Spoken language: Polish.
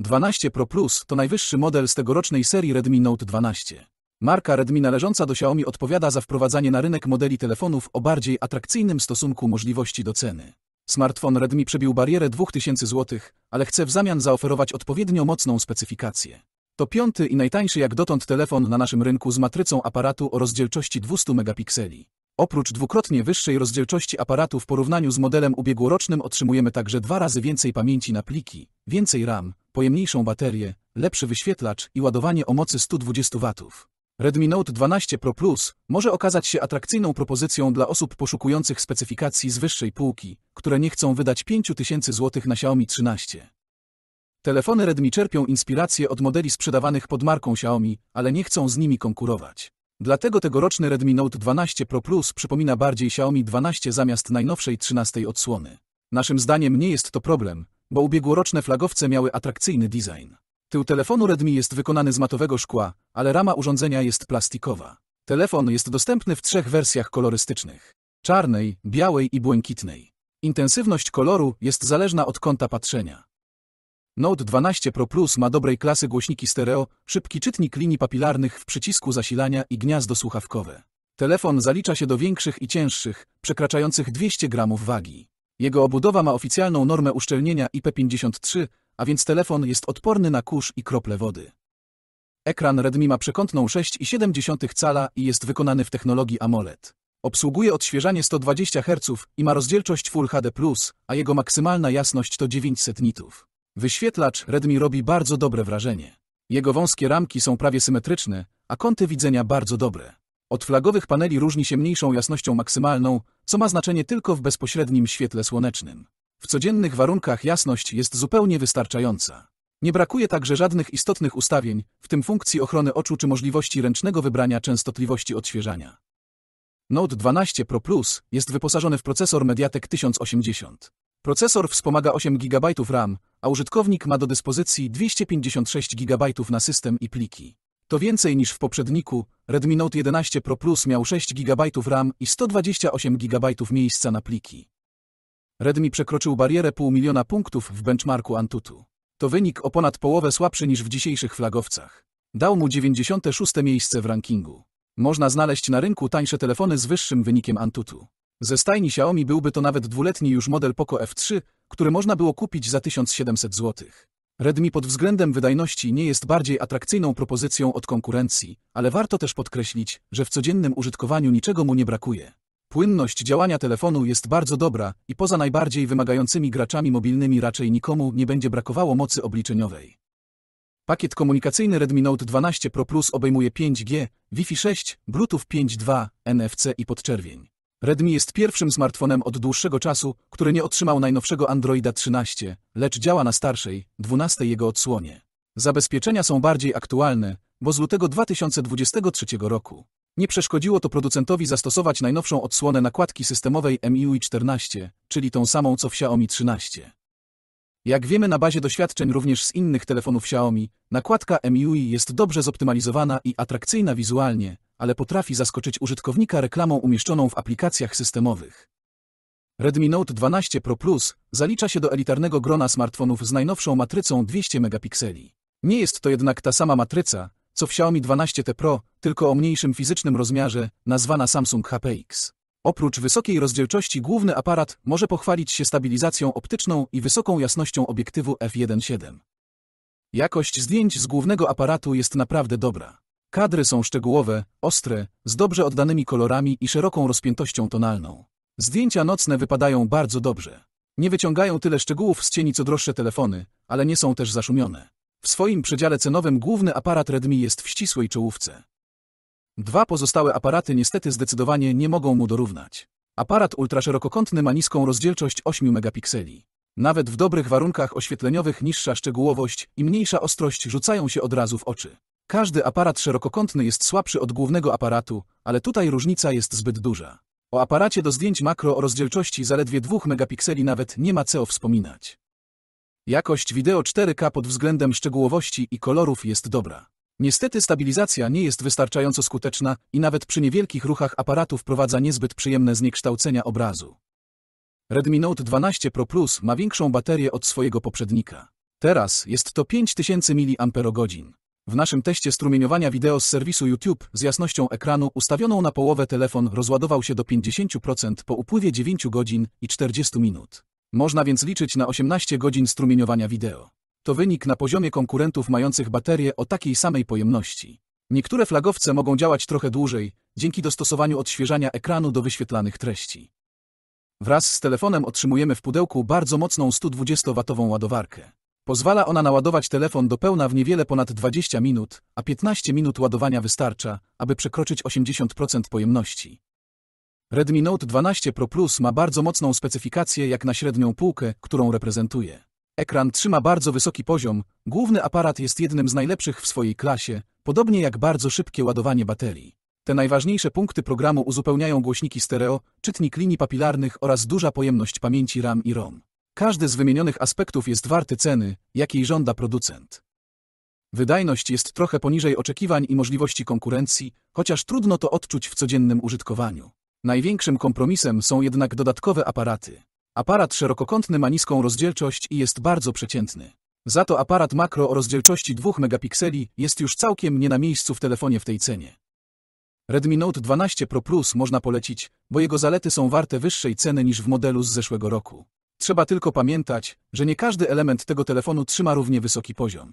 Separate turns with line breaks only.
12 Pro Plus to najwyższy model z tegorocznej serii Redmi Note 12. Marka Redmi należąca do Xiaomi odpowiada za wprowadzanie na rynek modeli telefonów o bardziej atrakcyjnym stosunku możliwości do ceny. Smartfon Redmi przebił barierę 2000 zł, ale chce w zamian zaoferować odpowiednio mocną specyfikację. To piąty i najtańszy jak dotąd telefon na naszym rynku z matrycą aparatu o rozdzielczości 200 megapikseli. Oprócz dwukrotnie wyższej rozdzielczości aparatu w porównaniu z modelem ubiegłorocznym otrzymujemy także dwa razy więcej pamięci na pliki, więcej RAM, pojemniejszą baterię, lepszy wyświetlacz i ładowanie o mocy 120 W. Redmi Note 12 Pro Plus może okazać się atrakcyjną propozycją dla osób poszukujących specyfikacji z wyższej półki, które nie chcą wydać 5000 zł na Xiaomi 13. Telefony Redmi czerpią inspiracje od modeli sprzedawanych pod marką Xiaomi, ale nie chcą z nimi konkurować. Dlatego tegoroczny Redmi Note 12 Pro Plus przypomina bardziej Xiaomi 12 zamiast najnowszej 13 odsłony. Naszym zdaniem nie jest to problem, bo ubiegłoroczne flagowce miały atrakcyjny design. Tył telefonu Redmi jest wykonany z matowego szkła, ale rama urządzenia jest plastikowa. Telefon jest dostępny w trzech wersjach kolorystycznych. Czarnej, białej i błękitnej. Intensywność koloru jest zależna od kąta patrzenia. Note 12 Pro Plus ma dobrej klasy głośniki stereo, szybki czytnik linii papilarnych w przycisku zasilania i gniazdo słuchawkowe. Telefon zalicza się do większych i cięższych, przekraczających 200 gramów wagi. Jego obudowa ma oficjalną normę uszczelnienia IP53, a więc telefon jest odporny na kurz i krople wody. Ekran Redmi ma przekątną 6,7 cala i jest wykonany w technologii AMOLED. Obsługuje odświeżanie 120 Hz i ma rozdzielczość Full HD+, a jego maksymalna jasność to 900 nitów. Wyświetlacz Redmi robi bardzo dobre wrażenie. Jego wąskie ramki są prawie symetryczne, a kąty widzenia bardzo dobre. Od flagowych paneli różni się mniejszą jasnością maksymalną, co ma znaczenie tylko w bezpośrednim świetle słonecznym. W codziennych warunkach jasność jest zupełnie wystarczająca. Nie brakuje także żadnych istotnych ustawień, w tym funkcji ochrony oczu czy możliwości ręcznego wybrania częstotliwości odświeżania. Note 12 Pro Plus jest wyposażony w procesor Mediatek 1080. Procesor wspomaga 8 GB RAM, a użytkownik ma do dyspozycji 256 GB na system i pliki. To więcej niż w poprzedniku, Redmi Note 11 Pro Plus miał 6 GB RAM i 128 GB miejsca na pliki. Redmi przekroczył barierę pół miliona punktów w benchmarku Antutu. To wynik o ponad połowę słabszy niż w dzisiejszych flagowcach. Dał mu 96 miejsce w rankingu. Można znaleźć na rynku tańsze telefony z wyższym wynikiem Antutu. Ze stajni Xiaomi byłby to nawet dwuletni już model Poco F3, który można było kupić za 1700 zł. Redmi pod względem wydajności nie jest bardziej atrakcyjną propozycją od konkurencji, ale warto też podkreślić, że w codziennym użytkowaniu niczego mu nie brakuje. Płynność działania telefonu jest bardzo dobra i poza najbardziej wymagającymi graczami mobilnymi raczej nikomu nie będzie brakowało mocy obliczeniowej. Pakiet komunikacyjny Redmi Note 12 Pro Plus obejmuje 5G, Wi-Fi 6, Bluetooth 5.2, NFC i podczerwień. Redmi jest pierwszym smartfonem od dłuższego czasu, który nie otrzymał najnowszego Androida 13, lecz działa na starszej, 12 jego odsłonie. Zabezpieczenia są bardziej aktualne, bo z lutego 2023 roku. Nie przeszkodziło to producentowi zastosować najnowszą odsłonę nakładki systemowej MIUI 14, czyli tą samą co w Xiaomi 13. Jak wiemy na bazie doświadczeń również z innych telefonów Xiaomi, nakładka MIUI jest dobrze zoptymalizowana i atrakcyjna wizualnie, ale potrafi zaskoczyć użytkownika reklamą umieszczoną w aplikacjach systemowych. Redmi Note 12 Pro Plus zalicza się do elitarnego grona smartfonów z najnowszą matrycą 200 megapikseli. Nie jest to jednak ta sama matryca, co w Xiaomi 12T Pro, tylko o mniejszym fizycznym rozmiarze, nazwana Samsung HPX. Oprócz wysokiej rozdzielczości główny aparat może pochwalić się stabilizacją optyczną i wysoką jasnością obiektywu f1.7. Jakość zdjęć z głównego aparatu jest naprawdę dobra. Kadry są szczegółowe, ostre, z dobrze oddanymi kolorami i szeroką rozpiętością tonalną. Zdjęcia nocne wypadają bardzo dobrze. Nie wyciągają tyle szczegółów z cieni co droższe telefony, ale nie są też zaszumione. W swoim przedziale cenowym główny aparat Redmi jest w ścisłej czołówce. Dwa pozostałe aparaty niestety zdecydowanie nie mogą mu dorównać. Aparat ultraszerokokątny ma niską rozdzielczość 8 megapikseli. Nawet w dobrych warunkach oświetleniowych niższa szczegółowość i mniejsza ostrość rzucają się od razu w oczy. Każdy aparat szerokokątny jest słabszy od głównego aparatu, ale tutaj różnica jest zbyt duża. O aparacie do zdjęć makro o rozdzielczości zaledwie 2 megapikseli nawet nie ma co wspominać. Jakość wideo 4K pod względem szczegółowości i kolorów jest dobra. Niestety stabilizacja nie jest wystarczająco skuteczna i nawet przy niewielkich ruchach aparatu wprowadza niezbyt przyjemne zniekształcenia obrazu. Redmi Note 12 Pro Plus ma większą baterię od swojego poprzednika. Teraz jest to 5000 mAh. W naszym teście strumieniowania wideo z serwisu YouTube z jasnością ekranu ustawioną na połowę telefon rozładował się do 50% po upływie 9 godzin i 40 minut. Można więc liczyć na 18 godzin strumieniowania wideo. To wynik na poziomie konkurentów mających baterie o takiej samej pojemności. Niektóre flagowce mogą działać trochę dłużej, dzięki dostosowaniu odświeżania ekranu do wyświetlanych treści. Wraz z telefonem otrzymujemy w pudełku bardzo mocną 120 watową ładowarkę. Pozwala ona naładować telefon do pełna w niewiele ponad 20 minut, a 15 minut ładowania wystarcza, aby przekroczyć 80% pojemności. Redmi Note 12 Pro Plus ma bardzo mocną specyfikację jak na średnią półkę, którą reprezentuje. Ekran trzyma bardzo wysoki poziom, główny aparat jest jednym z najlepszych w swojej klasie, podobnie jak bardzo szybkie ładowanie baterii. Te najważniejsze punkty programu uzupełniają głośniki stereo, czytnik linii papilarnych oraz duża pojemność pamięci RAM i ROM. Każdy z wymienionych aspektów jest warty ceny, jakiej żąda producent. Wydajność jest trochę poniżej oczekiwań i możliwości konkurencji, chociaż trudno to odczuć w codziennym użytkowaniu. Największym kompromisem są jednak dodatkowe aparaty. Aparat szerokokątny ma niską rozdzielczość i jest bardzo przeciętny. Za to aparat makro o rozdzielczości 2 megapikseli jest już całkiem nie na miejscu w telefonie w tej cenie. Redmi Note 12 Pro Plus można polecić, bo jego zalety są warte wyższej ceny niż w modelu z zeszłego roku. Trzeba tylko pamiętać, że nie każdy element tego telefonu trzyma równie wysoki poziom.